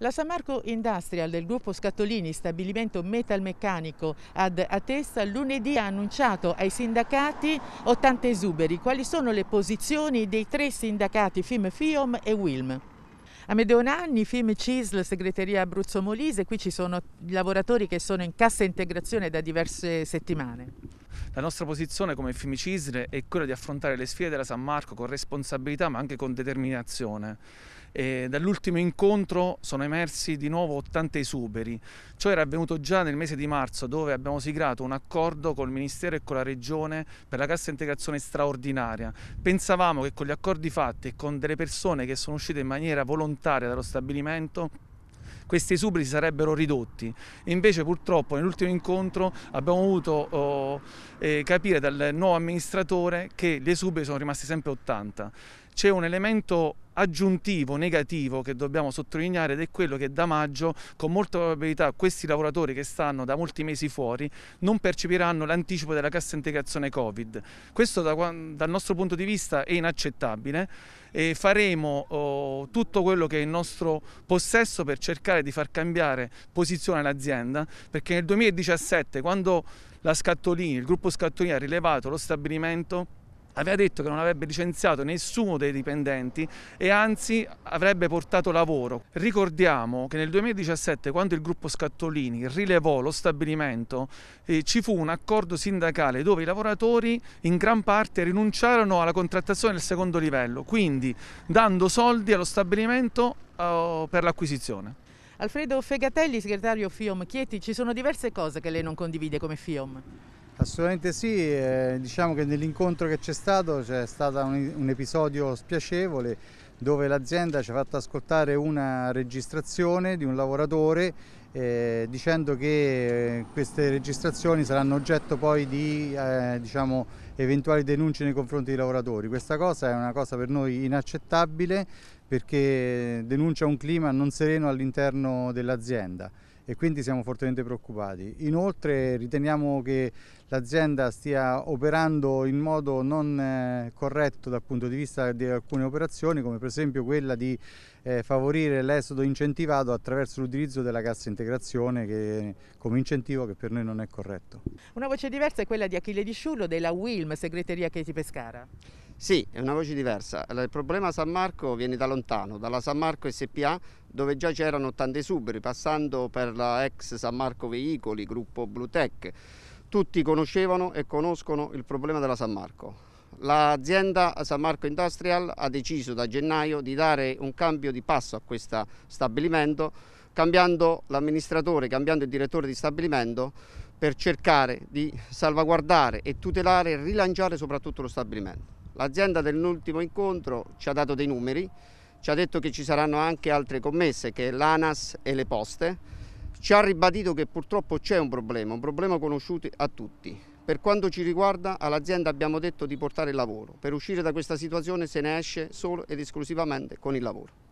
La San Marco Industrial del gruppo Scattolini, stabilimento metalmeccanico ad Atessa, lunedì ha annunciato ai sindacati 80 esuberi. Quali sono le posizioni dei tre sindacati FIM, FIOM e WILM? A Medeonanni, FIM CISL, segreteria Abruzzo Molise, qui ci sono lavoratori che sono in cassa integrazione da diverse settimane. La nostra posizione come Fiumicisre è quella di affrontare le sfide della San Marco con responsabilità ma anche con determinazione. dall'ultimo incontro sono emersi di nuovo 80 esuberi. Ciò era avvenuto già nel mese di marzo dove abbiamo siglato un accordo con il Ministero e con la Regione per la cassa integrazione straordinaria. Pensavamo che con gli accordi fatti e con delle persone che sono uscite in maniera volontaria dallo stabilimento questi esuberi si sarebbero ridotti. Invece purtroppo nell'ultimo incontro abbiamo avuto oh, eh, capire dal nuovo amministratore che gli esuberi sono rimasti sempre 80 c'è un elemento aggiuntivo negativo che dobbiamo sottolineare ed è quello che da maggio con molta probabilità questi lavoratori che stanno da molti mesi fuori non percepiranno l'anticipo della cassa integrazione Covid. Questo da, dal nostro punto di vista è inaccettabile e faremo oh, tutto quello che è in nostro possesso per cercare di far cambiare posizione all'azienda perché nel 2017 quando la Scattolini, il gruppo Scattolini ha rilevato lo stabilimento aveva detto che non avrebbe licenziato nessuno dei dipendenti e anzi avrebbe portato lavoro. Ricordiamo che nel 2017, quando il gruppo Scattolini rilevò lo stabilimento, eh, ci fu un accordo sindacale dove i lavoratori in gran parte rinunciarono alla contrattazione del secondo livello, quindi dando soldi allo stabilimento eh, per l'acquisizione. Alfredo Fegatelli, segretario FIOM Chieti, ci sono diverse cose che lei non condivide come FIOM. Assolutamente sì, eh, diciamo che nell'incontro che c'è stato c'è stato un, un, episodio spiacevole dove l'azienda ci ha fatto ascoltare una registrazione di un lavoratore eh, dicendo che eh, queste registrazioni saranno oggetto poi di eh, diciamo, eventuali denunce nei confronti dei lavoratori. Questa cosa è una cosa per noi inaccettabile perché denuncia un clima non sereno all'interno dell'azienda e quindi siamo fortemente preoccupati. Inoltre riteniamo che l'azienda stia operando in modo non eh, corretto dal punto di vista di alcune operazioni come per esempio quella di eh, favorire l'esodo incentivato attraverso l'utilizzo della cassa integrazione che, come incentivo che per noi non è corretto. Una voce diversa è quella di Achille Di Sciullo della WILM, segreteria Chiesi Pescara. Sì, è una voce diversa. Il problema San Marco viene da lontano, dalla San Marco SPA dove già c'erano tanti esuberi, passando per la ex San Marco Veicoli, gruppo Blutech. Tutti conoscevano e conoscono il problema della San Marco. L'azienda San Marco Industrial ha deciso da gennaio di dare un cambio di passo a questo stabilimento, cambiando l'amministratore, cambiando il direttore di stabilimento per cercare di salvaguardare e tutelare e rilanciare soprattutto lo stabilimento. L'azienda dell'ultimo incontro ci ha dato dei numeri, ci ha detto che ci saranno anche altre commesse, che l'ANAS e le poste. Ci ha ribadito che purtroppo c'è un problema, un problema conosciuto a tutti. Per quanto ci riguarda, all'azienda abbiamo detto di portare il lavoro. Per uscire da questa situazione se ne esce solo ed esclusivamente con il lavoro.